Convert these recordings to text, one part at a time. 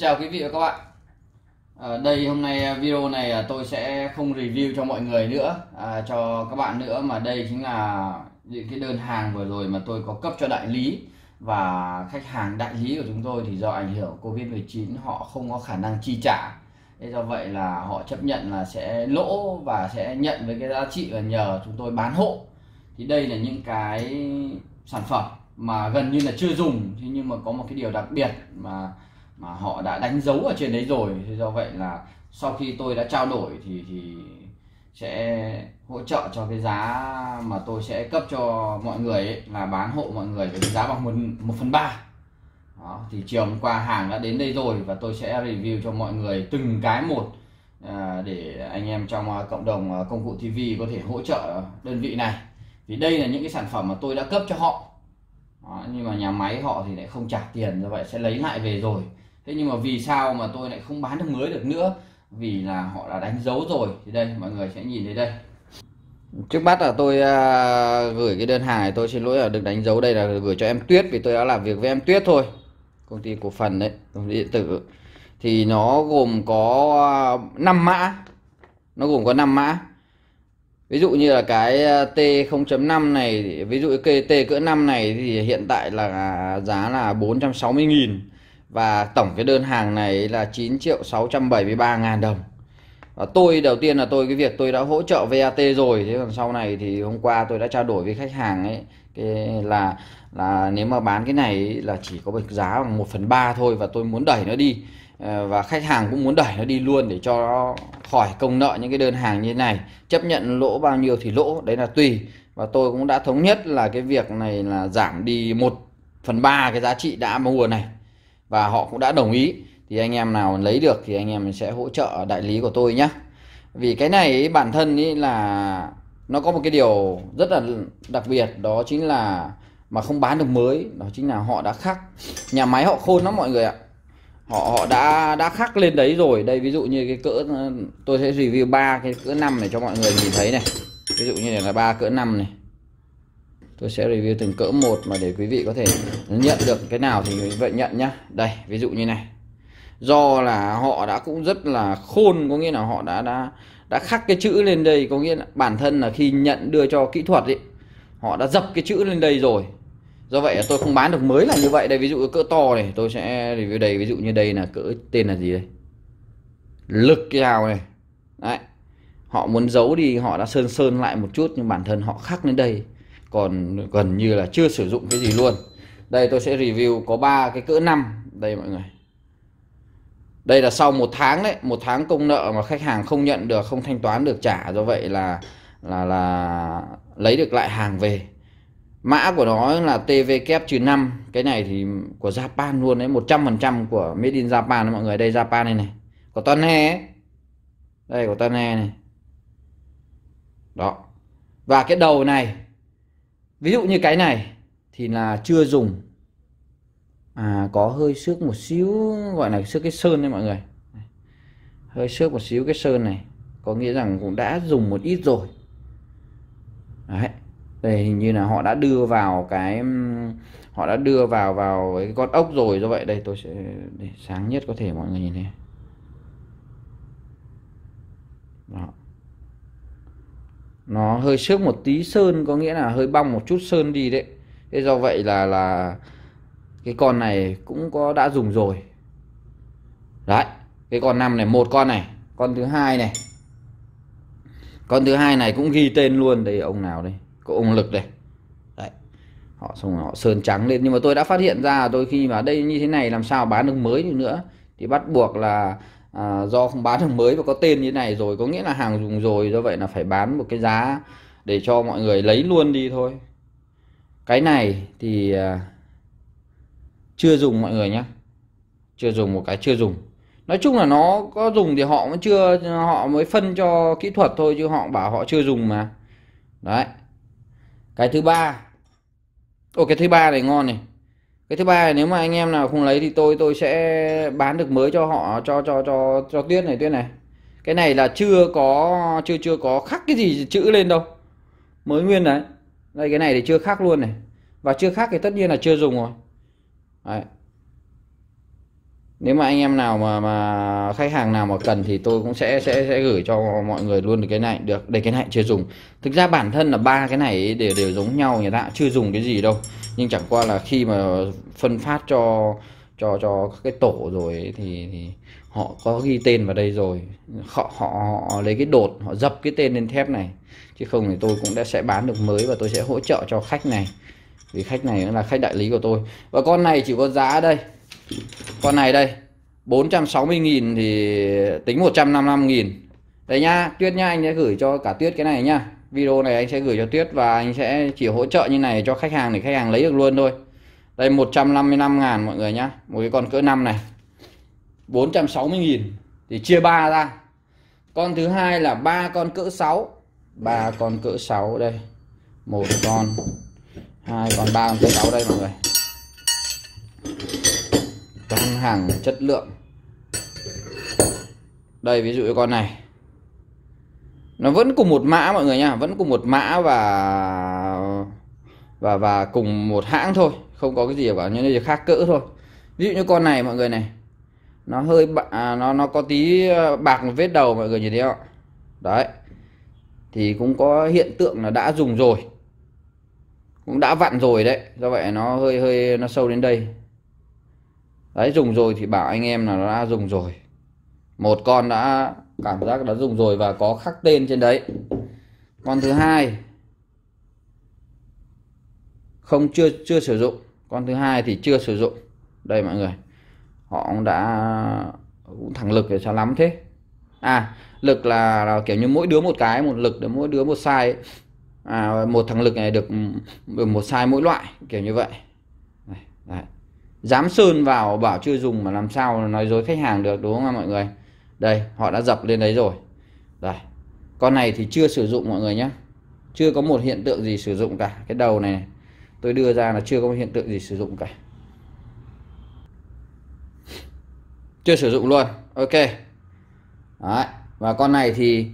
Xin chào quý vị và các bạn à, Đây hôm nay ờ, video này ờ, tôi sẽ không review cho mọi người nữa à, Cho các bạn nữa mà đây chính là những cái đơn hàng vừa rồi mà tôi có cấp cho đại lý Và khách hàng đại lý của chúng tôi thì do ảnh hưởng Covid-19 họ không có khả năng chi trả Thế do vậy là họ chấp nhận là sẽ lỗ và sẽ nhận với cái giá trị và nhờ chúng tôi bán hộ Thì đây là những cái sản phẩm mà gần như là chưa dùng thế nhưng mà có một cái điều đặc biệt mà mà họ đã đánh dấu ở trên đấy rồi thì do vậy là sau khi tôi đã trao đổi thì thì sẽ hỗ trợ cho cái giá mà tôi sẽ cấp cho mọi người ấy, là bán hộ mọi người với giá bằng một một phần ba đó thì chiều hôm qua hàng đã đến đây rồi và tôi sẽ review cho mọi người từng cái một à, để anh em trong à, cộng đồng à, công cụ TV có thể hỗ trợ đơn vị này vì đây là những cái sản phẩm mà tôi đã cấp cho họ đó, nhưng mà nhà máy họ thì lại không trả tiền do vậy sẽ lấy lại về rồi thế nhưng mà vì sao mà tôi lại không bán được mới được nữa vì là họ đã đánh dấu rồi thì đây mọi người sẽ nhìn thấy đây trước mắt là tôi uh, gửi cái đơn hàng này tôi xin lỗi là được đánh dấu đây là gửi cho em Tuyết vì tôi đã làm việc với em Tuyết thôi công ty cổ phần đấy công ty điện tử thì nó gồm có 5 à, mã nó gồm có 5 mã ví dụ như là cái à, T 0.5 này ví dụ cái T cỡ 5 này thì hiện tại là giá là 460 nghìn và tổng cái đơn hàng này là 9 triệu 673 ngàn đồng và tôi đầu tiên là tôi cái việc tôi đã hỗ trợ VAT rồi thế còn sau này thì hôm qua tôi đã trao đổi với khách hàng ấy cái là là nếu mà bán cái này là chỉ có bậc giá bằng 1 phần 3 thôi và tôi muốn đẩy nó đi ờ, và khách hàng cũng muốn đẩy nó đi luôn để cho nó khỏi công nợ những cái đơn hàng như thế này chấp nhận lỗ bao nhiêu thì lỗ đấy là tùy và tôi cũng đã thống nhất là cái việc này là giảm đi 1 phần 3 cái giá trị đã mua này và họ cũng đã đồng ý thì anh em nào lấy được thì anh em sẽ hỗ trợ đại lý của tôi nhé vì cái này ấy, bản thân ý là nó có một cái điều rất là đặc biệt đó chính là mà không bán được mới đó chính là họ đã khắc nhà máy họ khôn lắm mọi người ạ họ họ đã đã khắc lên đấy rồi đây ví dụ như cái cỡ tôi sẽ review ba cái cỡ năm này cho mọi người nhìn thấy này ví dụ như là ba cỡ năm này tôi sẽ review từng cỡ một mà để quý vị có thể nhận được cái nào thì quý vị nhận nhá đây ví dụ như này do là họ đã cũng rất là khôn có nghĩa là họ đã đã đã khắc cái chữ lên đây có nghĩa là bản thân là khi nhận đưa cho kỹ thuật ấy họ đã dập cái chữ lên đây rồi do vậy tôi không bán được mới là như vậy đây ví dụ cỡ to này tôi sẽ review đây ví dụ như đây là cỡ tên là gì đây lực cái hào này đấy họ muốn giấu đi họ đã sơn sơn lại một chút nhưng bản thân họ khắc lên đây còn gần như là chưa sử dụng cái gì luôn đây tôi sẽ review có ba cái cỡ năm đây mọi người đây là sau một tháng đấy một tháng công nợ mà khách hàng không nhận được không thanh toán được trả do vậy là là là lấy được lại hàng về mã của nó là TV kép trừ 5 cái này thì của Japan luôn đấy 100% của Made in Japan đấy mọi người đây Japan này này có toàn hè đây của toàn hè này đó và cái đầu này ví dụ như cái này thì là chưa dùng à có hơi xước một xíu gọi là xước cái sơn đấy mọi người hơi xước một xíu cái sơn này có nghĩa rằng cũng đã dùng một ít rồi đấy đây hình như là họ đã đưa vào cái họ đã đưa vào vào cái con ốc rồi do vậy đây tôi sẽ để sáng nhất có thể mọi người nhìn thấy. đó nó hơi xước một tí sơn có nghĩa là hơi bong một chút sơn đi đấy thế do vậy là là cái con này cũng có đã dùng rồi đấy cái con năm này một con này con thứ hai này con thứ hai này cũng ghi tên luôn đây ông nào đây có ông lực đây đấy họ xong họ sơn trắng lên nhưng mà tôi đã phát hiện ra tôi khi mà đây như thế này làm sao bán được mới được nữa thì bắt buộc là à, do không bán hàng mới và có tên như thế này rồi có nghĩa là hàng dùng rồi do vậy là phải bán một cái giá để cho mọi người lấy luôn đi thôi cái này thì à, chưa dùng mọi người nhé chưa dùng một cái chưa dùng nói chung là nó có dùng thì họ vẫn chưa họ mới phân cho kỹ thuật thôi chứ họ bảo họ chưa dùng mà đấy cái thứ ba ô cái thứ ba này ngon này cái thứ ba là nếu mà anh em nào không lấy thì tôi tôi sẽ bán được mới cho họ cho cho cho cho tuyết này tuyết này cái này là chưa có chưa chưa có khắc cái gì chữ lên đâu mới nguyên đấy đây cái này thì chưa khắc luôn này và chưa khắc thì tất nhiên là chưa dùng rồi đấy. nếu mà anh em nào mà mà khách hàng nào mà cần thì tôi cũng sẽ sẽ sẽ gửi cho mọi người luôn được cái này được để cái này chưa dùng thực ra bản thân là ba cái này đều đều giống nhau người ta chưa dùng cái gì đâu nhưng chẳng qua là khi mà phân phát cho cho cho các cái tổ rồi ấy, thì, thì họ có ghi tên vào đây rồi họ, họ họ lấy cái đột họ dập cái tên lên thép này chứ không thì tôi cũng đã sẽ bán được mới và tôi sẽ hỗ trợ cho khách này vì khách này là khách đại lý của tôi và con này chỉ có giá đây con này đây 460.000 thì tính 155.000 đấy nhá Tuyết nhá anh sẽ gửi cho cả Tuyết cái này nhá video này anh sẽ gửi cho Tuyết và anh sẽ chỉ hỗ trợ như này cho khách hàng để khách hàng lấy được luôn thôi đây 155 ngàn mọi người nhá một cái con cỡ năm này 460 nghìn thì chia ba ra con thứ hai là ba con cỡ 6 ba con cỡ 6 đây một con hai con ba con cỡ 6 đây mọi người toàn hàng chất lượng đây ví dụ con này nó vẫn cùng một mã mọi người nha vẫn cùng một mã và và và cùng một hãng thôi không có cái gì bảo những gì khác cỡ thôi ví dụ như con này mọi người này nó hơi à, nó nó có tí ờ, bạc một vết đầu mọi người nhìn thấy không đấy thì cũng có hiện tượng là đã dùng rồi cũng đã vặn rồi đấy do vậy nó hơi hơi nó sâu đến đây đấy dùng rồi thì bảo anh em là nó đã dùng rồi một con đã cảm giác đã dùng rồi và có khắc tên trên đấy con thứ hai không chưa chưa sử dụng con thứ hai thì chưa sử dụng đây mọi người họ cũng đã cũng thằng lực để sao lắm thế à lực là, là kiểu như mỗi đứa một cái một lực để mỗi đứa một sai à, một thằng lực này được một sai mỗi loại kiểu như vậy Đấy. Đấy. dám sơn vào bảo chưa dùng mà làm sao nói dối khách hàng được đúng không mọi người đây họ đã dập lên đấy rồi đây con này thì chưa sử dụng mọi người nhé chưa có một hiện tượng gì sử dụng cả cái đầu này, này tôi đưa ra là chưa có một hiện tượng gì sử dụng cả chưa sử dụng luôn ok Đấy. và con này thì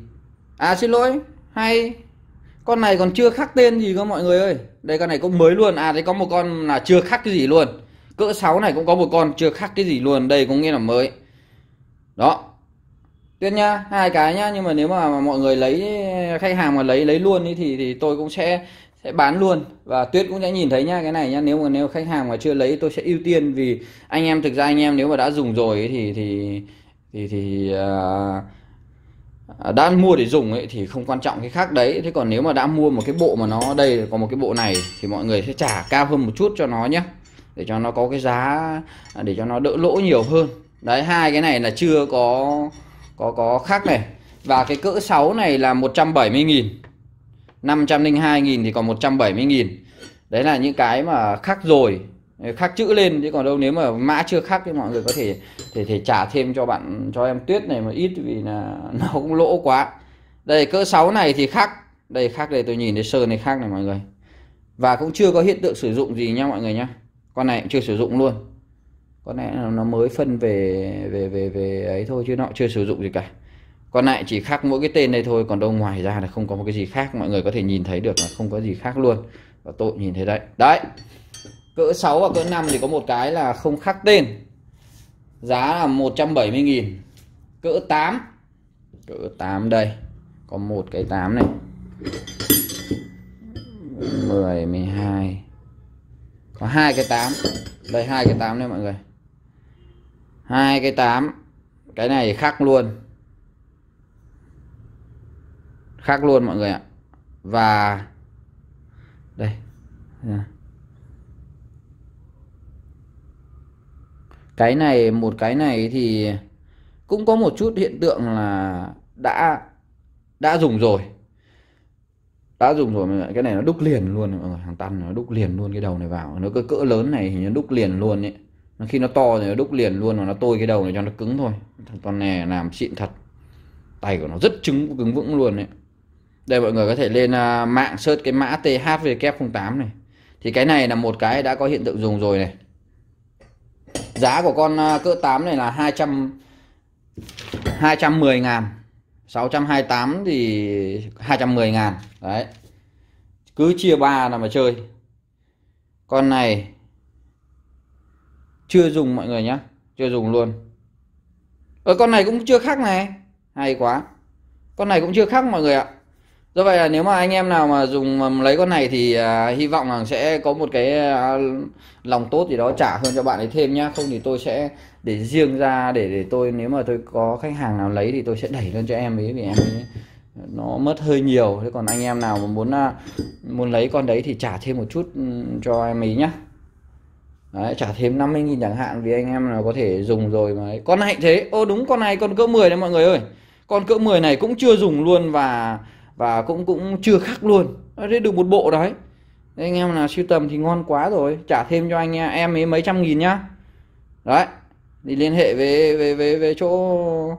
à xin lỗi hay con này còn chưa khắc tên gì cơ mọi người ơi đây con này cũng mới luôn à đấy có một con là chưa khắc cái gì luôn cỡ 6 này cũng có một con chưa khắc cái gì luôn đây cũng nghĩa là mới đó tuyết nhá hai cái nhá nhưng mà nếu mà, mà mọi người lấy khách hàng mà lấy lấy luôn ý, thì thì tôi cũng sẽ sẽ bán luôn và tuyết cũng sẽ nhìn thấy nhá cái này nhá nếu mà nếu khách hàng mà chưa lấy tôi sẽ ưu tiên vì anh em thực ra anh em nếu mà đã dùng rồi ấy, thì thì thì thì uh, đã mua để dùng ấy thì không quan trọng cái khác đấy thế còn nếu mà đã mua một cái bộ mà nó đây có một cái bộ này thì mọi người sẽ trả cao hơn một chút cho nó nhá để cho nó có cái giá để cho nó đỡ lỗ nhiều hơn đấy hai cái này là chưa có có có khác này và cái cỡ 6 này là 170.000 502.000 thì còn 170.000 đấy là những cái mà khắc rồi khắc chữ lên chứ còn đâu nếu mà mã chưa khắc thì mọi người có thể thể thể trả thêm cho bạn cho em tuyết này một ít vì là nó cũng lỗ quá đây cỡ 6 này thì khắc đây khắc đây tôi nhìn thấy sơn này khắc này mọi người và cũng chưa có hiện tượng sử dụng gì nha mọi người nhá con này cũng chưa sử dụng luôn có lẽ là nó mới phân về về về về ấy thôi chứ nó chưa sử dụng gì cả còn lại chỉ khác mỗi cái tên đây thôi còn đâu ngoài ra là không có một cái gì khác mọi người có thể nhìn thấy được là không có gì khác luôn và tôi nhìn thấy đấy đấy cỡ 6 và cỡ 5 thì có một cái là không khác tên giá là 170.000 cỡ 8 cỡ 8 đây có một cái 8 này 10 12 có hai cái 8 đây hai cái 8 đây mọi người hai cái tám cái này khác luôn khác luôn mọi người ạ và đây cái này một cái này thì cũng có một chút hiện tượng là đã đã dùng rồi đã dùng rồi mọi người cái này nó đúc liền luôn mọi người hàng tăn nó đúc liền luôn cái đầu này vào nó cứ cỡ lớn này thì nó đúc liền luôn ấy nó khi nó to thì nó đúc liền luôn và nó tôi cái đầu này cho nó cứng thôi thằng con này làm xịn thật tay của nó rất trứng cứng vững luôn đấy đây mọi người có thể lên uh, mạng search cái mã THVK08 này thì cái này là một cái đã có hiện tượng dùng rồi này giá của con uh, cỡ 8 này là 200 210 ngàn 628 thì 210 ngàn đấy cứ chia 3 là mà chơi con này chưa dùng mọi người nhé chưa dùng luôn ở ờ, con này cũng chưa khác này hay quá con này cũng chưa khác mọi người ạ do vậy là nếu mà anh em nào mà dùng mà lấy con này thì à, hy vọng là sẽ có một cái à, lòng tốt gì đó trả hơn cho bạn ấy thêm nhá không thì tôi sẽ để riêng ra để để tôi nếu mà tôi có khách hàng nào lấy thì tôi sẽ đẩy lên cho em ấy vì em ấy nó mất hơi nhiều thế còn anh em nào mà muốn à, muốn lấy con đấy thì trả thêm một chút ừ, cho em ấy nhá Đấy, trả thêm 50 nghìn chẳng hạn vì anh em nào có thể dùng rồi mà đấy. con này thế ô đúng con này con cỡ 10 đấy mọi người ơi con cỡ 10 này cũng chưa dùng luôn và và cũng cũng chưa khắc luôn thế được một bộ đấy anh em nào siêu tầm thì ngon quá rồi trả thêm cho anh em ấy mấy trăm nghìn nhá đấy thì liên hệ với với với, với chỗ uh,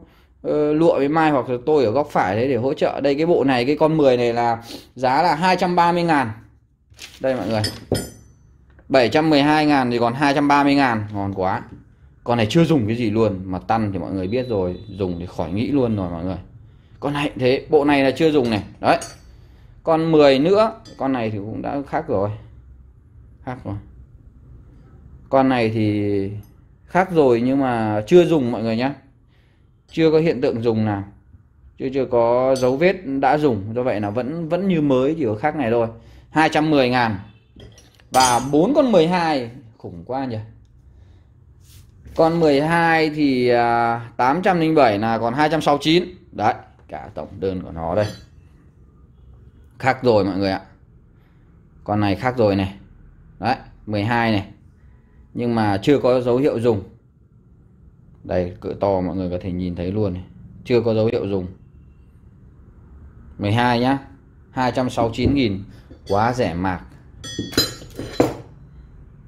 lụa với mai hoặc là tôi ở góc phải đấy để hỗ trợ đây cái bộ này cái con 10 này là giá là 230 ngàn đây mọi người 712 ngàn thì còn 230 ngàn ngon quá con này chưa dùng cái gì luôn mà tăng thì mọi người biết rồi dùng thì khỏi nghĩ luôn rồi mọi người con này thế bộ này là chưa dùng này đấy con 10 nữa con này thì cũng đã khác rồi khác rồi con này thì khác rồi nhưng mà chưa dùng mọi người nhé chưa có hiện tượng dùng nào chưa chưa có dấu vết đã dùng do vậy là vẫn vẫn như mới chỉ có khác này thôi 210 ngàn và bốn con 12 khủng quá nhỉ con 12 thì à, 807 là còn 269 đấy cả tổng đơn của nó đây khác rồi mọi người ạ con này khác rồi này đấy 12 này nhưng mà chưa có dấu hiệu dùng đây cỡ to mọi người có thể nhìn thấy luôn này. chưa có dấu hiệu dùng 12 nhá 269.000 quá rẻ mạc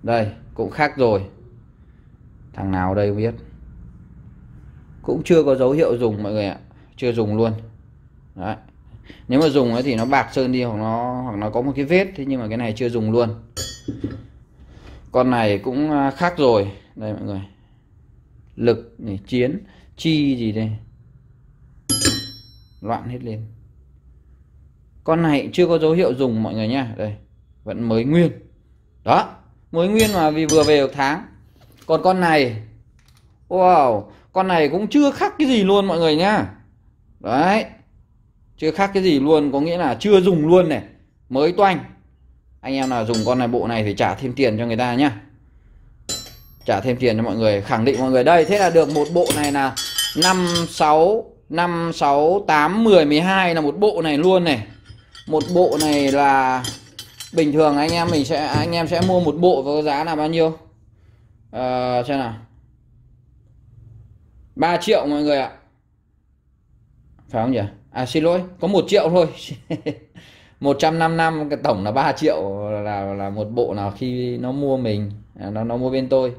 đây cũng khác rồi thằng nào đây biết cũng chưa có dấu hiệu dùng mọi người ạ chưa dùng luôn Đấy. nếu mà dùng ấy thì nó bạc sơn đi hoặc nó hoặc nó có một cái vết thế nhưng mà cái này chưa dùng luôn con này cũng à, khác rồi đây mọi người lực này chiến chi gì đây loạn hết lên con này chưa có dấu hiệu dùng mọi người nha đây vẫn mới nguyên đó mới nguyên mà vì vừa về được tháng còn con này wow con này cũng chưa khắc cái gì luôn mọi người nhá đấy chưa khác cái gì luôn có nghĩa là chưa dùng luôn này mới toanh anh em nào dùng con này bộ này thì trả thêm tiền cho người ta nhá trả thêm tiền cho mọi người khẳng định mọi người đây thế là được một bộ này là năm sáu năm sáu tám mười mười hai là một bộ này luôn này một bộ này là bình thường anh em mình sẽ anh em sẽ mua một bộ với giá là bao nhiêu à, xem nào 3 triệu mọi người ạ phải không nhỉ à xin lỗi có một triệu thôi 155 cái tổng là 3 triệu là là một bộ nào khi nó mua mình nó nó mua bên tôi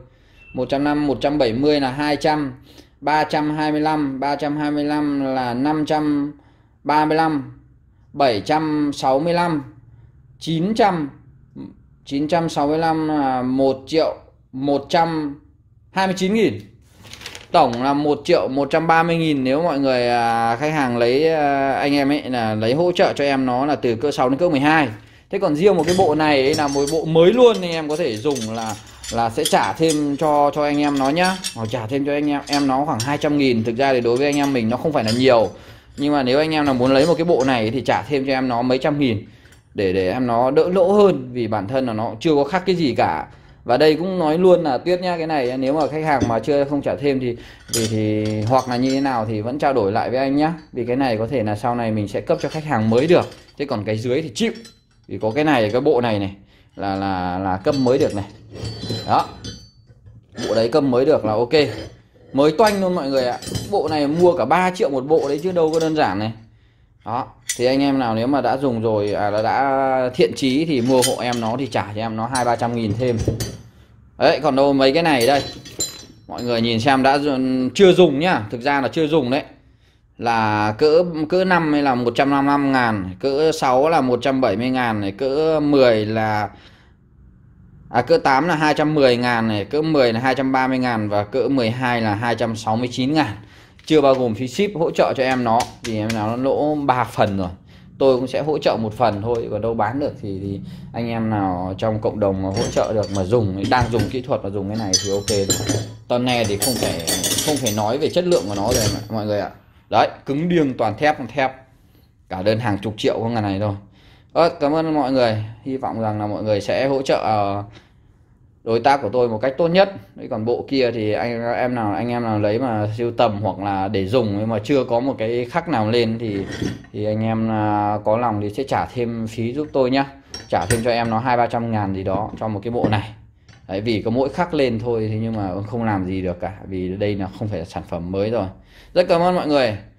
150 170 là 200 325 325 là 535 765 900 965 là 1 triệu 129 nghìn Tổng là 1 triệu 130 nghìn nếu mọi người à, khách hàng lấy à, anh em ấy là lấy hỗ trợ cho em nó là từ cỡ 6 đến cỡ 12 Thế còn riêng một cái bộ này ấy là một bộ mới luôn thì em có thể dùng là là sẽ trả thêm cho cho anh em nó nhá Họ trả thêm cho anh em em nó khoảng 200 nghìn Thực ra thì đối với anh em mình nó không phải là nhiều Nhưng mà nếu anh em nào muốn lấy một cái bộ này thì trả thêm cho em nó mấy trăm nghìn để để em nó đỡ lỗ hơn vì bản thân là nó chưa có khác cái gì cả và đây cũng nói luôn là tuyết nhá cái này nếu mà khách hàng mà chưa không trả thêm thì thì, thì hoặc là như thế nào thì vẫn trao đổi lại với anh nhá vì cái này có thể là sau này mình sẽ cấp cho khách hàng mới được thế còn cái dưới thì chịu vì có cái này cái bộ này này là là là cấp mới được này đó bộ đấy cấp mới được là ok mới toanh luôn mọi người ạ bộ này mua cả 3 triệu một bộ đấy chứ đâu có đơn giản này đó thì anh em nào nếu mà đã dùng rồi à, đã, đã thiện chí thì mua hộ em nó thì trả cho em nó hai ba trăm nghìn thêm đấy còn đâu mấy cái này đây mọi người nhìn xem đã chưa dùng nhá thực ra là chưa dùng đấy là cỡ cỡ 5 hay là 155 ngàn cỡ 6 là 170 ngàn này cỡ 10 là à, cỡ 8 là 210 ngàn này cỡ 10 là 230 ngàn và cỡ 12 là 269 ngàn chưa bao gồm phí ship hỗ trợ cho em nó vì em nào nó lỗ 3 phần rồi tôi cũng sẽ hỗ trợ một phần thôi và đâu bán được thì, thì anh em nào trong cộng đồng mà hỗ trợ được mà dùng đang dùng kỹ thuật và dùng cái này thì ok rồi tuần này thì không phải không phải nói về chất lượng của nó rồi mọi người ạ đấy cứng điêng toàn thép toàn thép cả đơn hàng chục triệu con ngàn này thôi ờ, cảm ơn mọi người hy vọng rằng là mọi người sẽ hỗ trợ uh, đối tác của tôi một cách tốt nhất còn bộ kia thì anh em nào anh em nào lấy mà siêu tầm hoặc là để dùng nhưng mà chưa có một cái khắc nào lên thì thì anh em à, có lòng thì sẽ trả thêm phí giúp tôi nhá trả thêm cho em nó hai ba trăm ngàn gì đó cho một cái bộ này Đấy, vì có mỗi khắc lên thôi thế nhưng mà không làm gì được cả vì đây là không phải là sản phẩm mới rồi rất cảm ơn mọi người